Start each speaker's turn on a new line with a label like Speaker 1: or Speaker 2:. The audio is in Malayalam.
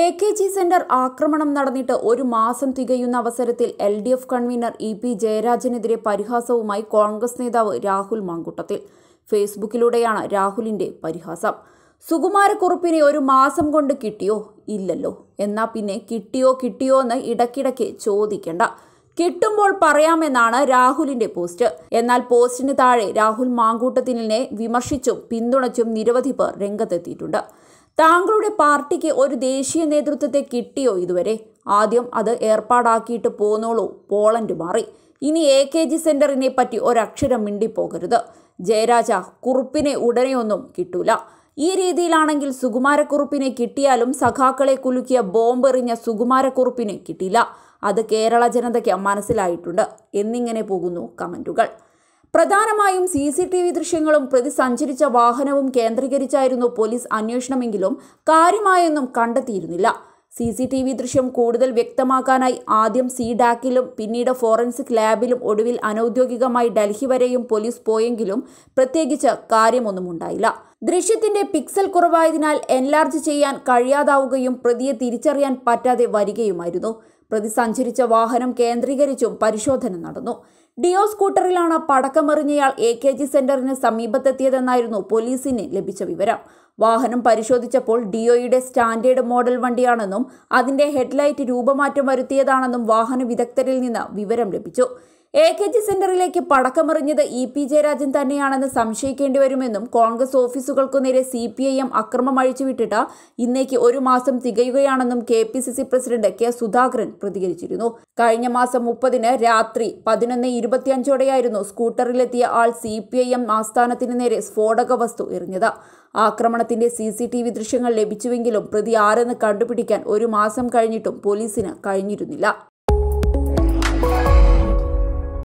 Speaker 1: എ കെ ജി സെന്റർ ആക്രമണം നടന്നിട്ട് ഒരു മാസം തികയുന്ന അവസരത്തിൽ L D F convener E P ജയരാജനെതിരെ പരിഹാസവുമായി കോൺഗ്രസ് നേതാവ് രാഹുൽ മാങ്കുട്ടത്തിൽ ഫേസ്ബുക്കിലൂടെയാണ് രാഹുലിന്റെ പരിഹാസം സുകുമാരക്കുറുപ്പിനെ ഒരു മാസം കൊണ്ട് കിട്ടിയോ ഇല്ലല്ലോ എന്നാ പിന്നെ കിട്ടിയോ കിട്ടിയോ എന്ന് ഇടയ്ക്കിടയ്ക്ക് ചോദിക്കേണ്ട കിട്ടുമ്പോൾ പറയാമെന്നാണ് രാഹുലിന്റെ പോസ്റ്റ് എന്നാൽ പോസ്റ്റിന് താഴെ രാഹുൽ മാങ്കൂട്ടത്തിനെ വിമർശിച്ചും പിന്തുണച്ചും നിരവധി പേർ രംഗത്തെത്തിയിട്ടുണ്ട് താങ്കളുടെ പാർട്ടിക്ക് ഒരു ദേശീയ നേതൃത്വത്തെ കിട്ടിയോ ഇതുവരെ ആദ്യം അത് ഏർപ്പാടാക്കിയിട്ട് പോന്നോളൂ പോളണ്ട് മാറി ഇനി എ കെ ജി സെൻറ്ററിനെ പറ്റി ഒരക്ഷരം മിണ്ടിപ്പോകരുത് ജയരാജ കുറുപ്പിനെ ഉടനെയൊന്നും കിട്ടൂല ഈ രീതിയിലാണെങ്കിൽ സുകുമാരക്കുറുപ്പിനെ കിട്ടിയാലും സഖാക്കളെ കുലുക്കിയ ബോംബെറിഞ്ഞ സുകുമാരക്കുറുപ്പിനെ കിട്ടിയില്ല അത് കേരള ജനതയ്ക്ക് മനസ്സിലായിട്ടുണ്ട് എന്നിങ്ങനെ പോകുന്നു കമൻറ്റുകൾ പ്രധാനമായും സി സി ടി വി ദൃശ്യങ്ങളും പ്രതി സഞ്ചരിച്ച വാഹനവും കേന്ദ്രീകരിച്ചായിരുന്നു പോലീസ് അന്വേഷണമെങ്കിലും കാര്യമായൊന്നും കണ്ടെത്തിയിരുന്നില്ല സി സി ടി വി ദൃശ്യം കൂടുതൽ വ്യക്തമാക്കാനായി ആദ്യം സി ഡാക്കിലും പിന്നീട് ഫോറൻസിക് ലാബിലും ഒടുവിൽ അനൌദ്യോഗികമായി ഡൽഹി വരെയും പോലീസ് പോയെങ്കിലും പ്രത്യേകിച്ച് കാര്യമൊന്നും ഉണ്ടായില്ല ദൃശ്യത്തിന്റെ പിക്സൽ കുറവായതിനാൽ എൻലാർജ് ചെയ്യാൻ കഴിയാതാവുകയും പ്രതിയെ തിരിച്ചറിയാൻ പറ്റാതെ വരികയുമായിരുന്നു പ്രതി സഞ്ചരിച്ച വാഹനം കേന്ദ്രീകരിച്ചും പരിശോധന നടന്നു ഡിയോ സ്കൂട്ടറിലാണ് പടക്കമെറിഞ്ഞയാൾ എ കെ ജി സെന്ററിന് സമീപത്തെത്തിയതെന്നായിരുന്നു പോലീസിന് ലഭിച്ച വിവരം വാഹനം പരിശോധിച്ചപ്പോൾ ഡിഒയുടെ സ്റ്റാൻഡേർഡ് മോഡൽ വണ്ടിയാണെന്നും അതിന്റെ ഹെഡ്ലൈറ്റ് രൂപമാറ്റം വരുത്തിയതാണെന്നും വാഹന വിദഗ്ധരിൽ നിന്ന് വിവരം ലഭിച്ചു എ കെ ജി സെന്ററിലേക്ക് പടക്കമെറിഞ്ഞത് ഇ പി ജയരാജൻ തന്നെയാണെന്ന് സംശയിക്കേണ്ടി വരുമെന്നും കോൺഗ്രസ് ഓഫീസുകൾക്കു നേരെ സി പി ഐ എം അക്രമം അഴിച്ചുവിട്ടിട്ട് ഇന്നേക്ക് ഒരു മാസം തികയുകയാണെന്നും K P C C president K Sudhakaran പ്രതികരിച്ചിരുന്നു കഴിഞ്ഞ മാസം മുപ്പതിന് രാത്രി പതിനൊന്ന് ഇരുപത്തിയഞ്ചോടെയായിരുന്നു സ്കൂട്ടറിലെത്തിയ ആൾ സി പി ഐ എം ആസ്ഥാനത്തിന് നേരെ സ്ഫോടക വസ്തു എറിഞ്ഞത് ആക്രമണത്തിന്റെ സി സി ടി വി ദൃശ്യങ്ങൾ ലഭിച്ചുവെങ്കിലും പ്രതി ആരെന്ന് കണ്ടുപിടിക്കാൻ ഒരു മാസം കഴിഞ്ഞിട്ടും പോലീസിന് കഴിഞ്ഞിരുന്നില്ല